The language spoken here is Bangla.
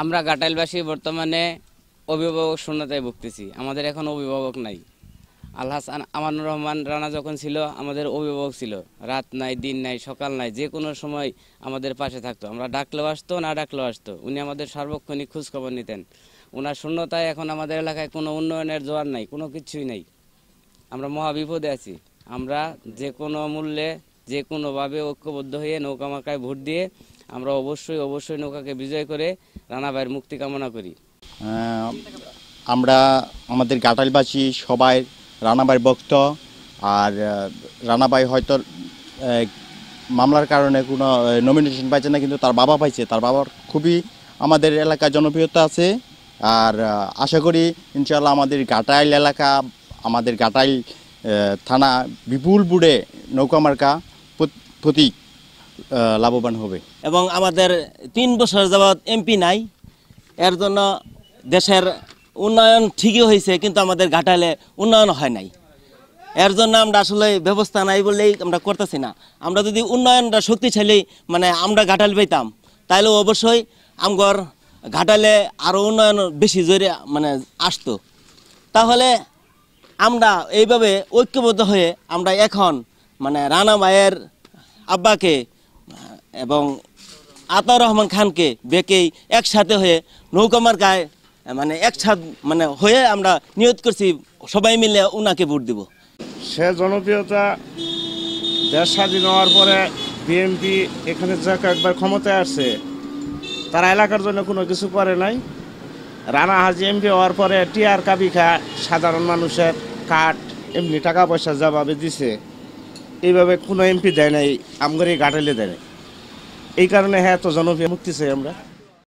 আমরা গাটাইলবাসী বর্তমানে অভিভাবক শূন্যতায় ভুগতেছি আমাদের এখন অভিভাবক নাই আলহাসান আমানুর রহমান রানা যখন ছিল আমাদের অভিভাবক ছিল রাত নাই দিন নাই সকাল নাই যে কোনো সময় আমাদের পাশে থাকতো আমরা ডাকলেও আসতো না ডাকলেও আসতো উনি আমাদের সার্বক্ষণিক খোঁজখবর নিতেন ওনার শূন্যতায় এখন আমাদের এলাকায় কোনো উন্নয়নের জোয়ার নাই কোনো কিছুই নাই আমরা মহাবিপদে আছি আমরা যে কোনো মূল্যে যে কোনোভাবে ঐক্যবদ্ধ হয়ে নৌকামাকায় ভোট দিয়ে আমরা অবশ্যই অবশ্যই নৌকাকে বিজয় করে রানা ভাইয়ের মুক্তি কামনা করি আমরা আমাদের গাটালবাসী সবাই রানাবাই ভক্ত আর রানাবাই হয়তো মামলার কারণে কোনো নমিনেশন পাইছে না কিন্তু তার বাবা পাইছে তার বাবার খুবই আমাদের এলাকায় জনপ্রিয়তা আছে আর আশা করি ইনশাল্লাহ আমাদের গাটাইল এলাকা আমাদের গাটাইল থানা বিপুল বুড়ে নৌকা মার্কা প্রতীক লাভবান হবে এবং আমাদের তিন বছর যাবৎ এমপি নাই এর জন্য দেশের উন্নয়ন ঠিকই হয়েছে কিন্তু আমাদের ঘাটালে উন্নয়ন হয় নাই এর জন্য আমরা আসলে ব্যবস্থা নাই বলেই আমরা করতেছি না আমরা যদি উন্নয়নটা শক্তিশালী মানে আমরা ঘাটাল পেতাম তাহলে অবশ্যই আমগর ঘাটালে আরও উন্নয়ন বেশি জোরে মানে আসতো তাহলে আমরা এইভাবে ঐক্যবদ্ধ হয়ে আমরা এখন মানে রানা মায়ের আব্বাকে এবং আতা রহমান খানকে বেকেই একসাথে হয়ে নৌকামার গায়ে মানে একসাথ মানে হয়ে আমরা নিয়োগ করছি সবাই মিলে ওনাকে ভোট দিব সে জনপ্রিয়তা দেশ স্বাধীন হওয়ার পরে বিএনপি এখানে একবার ক্ষমতায় আসছে তারা এলাকার জন্য কোনো কিছু করে নাই রানা হাজি এমপি হওয়ার পরে টিয়ার কাবি খা সাধারণ মানুষের কাঠ এমনি টাকা পয়সা যেভাবে দিছে এইভাবে কোনো এমপি দেয় নাই আমগরি ঘাটেলে দেয় নাই এই কারণে হ্যাঁ তো জনবিমুক্তি চাই আমরা